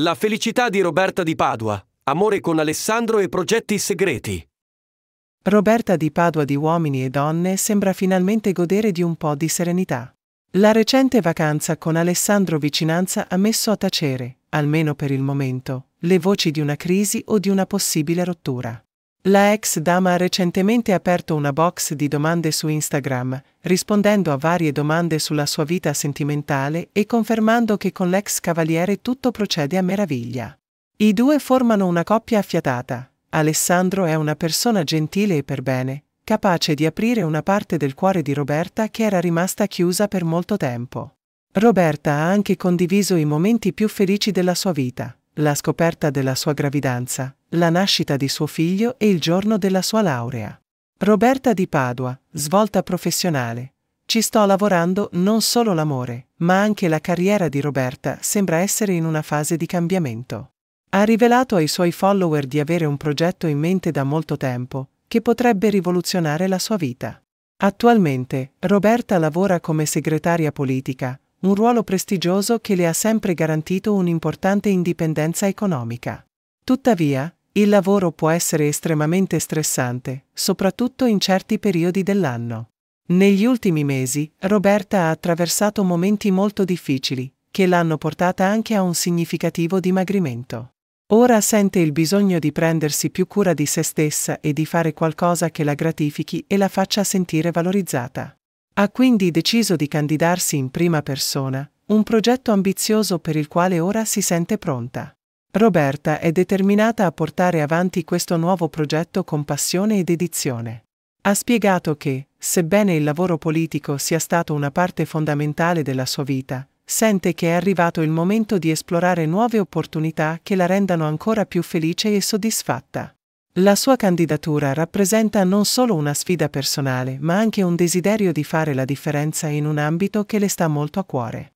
La felicità di Roberta di Padua. Amore con Alessandro e progetti segreti. Roberta di Padua di Uomini e Donne sembra finalmente godere di un po' di serenità. La recente vacanza con Alessandro Vicinanza ha messo a tacere, almeno per il momento, le voci di una crisi o di una possibile rottura. La ex dama ha recentemente aperto una box di domande su Instagram, rispondendo a varie domande sulla sua vita sentimentale e confermando che con l'ex cavaliere tutto procede a meraviglia. I due formano una coppia affiatata. Alessandro è una persona gentile e per bene, capace di aprire una parte del cuore di Roberta che era rimasta chiusa per molto tempo. Roberta ha anche condiviso i momenti più felici della sua vita, la scoperta della sua gravidanza, la nascita di suo figlio e il giorno della sua laurea. Roberta di Padua, svolta professionale. Ci sto lavorando non solo l'amore, ma anche la carriera di Roberta sembra essere in una fase di cambiamento. Ha rivelato ai suoi follower di avere un progetto in mente da molto tempo, che potrebbe rivoluzionare la sua vita. Attualmente, Roberta lavora come segretaria politica, un ruolo prestigioso che le ha sempre garantito un'importante indipendenza economica. Tuttavia, il lavoro può essere estremamente stressante, soprattutto in certi periodi dell'anno. Negli ultimi mesi, Roberta ha attraversato momenti molto difficili, che l'hanno portata anche a un significativo dimagrimento. Ora sente il bisogno di prendersi più cura di se stessa e di fare qualcosa che la gratifichi e la faccia sentire valorizzata. Ha quindi deciso di candidarsi in prima persona, un progetto ambizioso per il quale ora si sente pronta. Roberta è determinata a portare avanti questo nuovo progetto con passione e dedizione. Ha spiegato che, sebbene il lavoro politico sia stato una parte fondamentale della sua vita, sente che è arrivato il momento di esplorare nuove opportunità che la rendano ancora più felice e soddisfatta. La sua candidatura rappresenta non solo una sfida personale, ma anche un desiderio di fare la differenza in un ambito che le sta molto a cuore.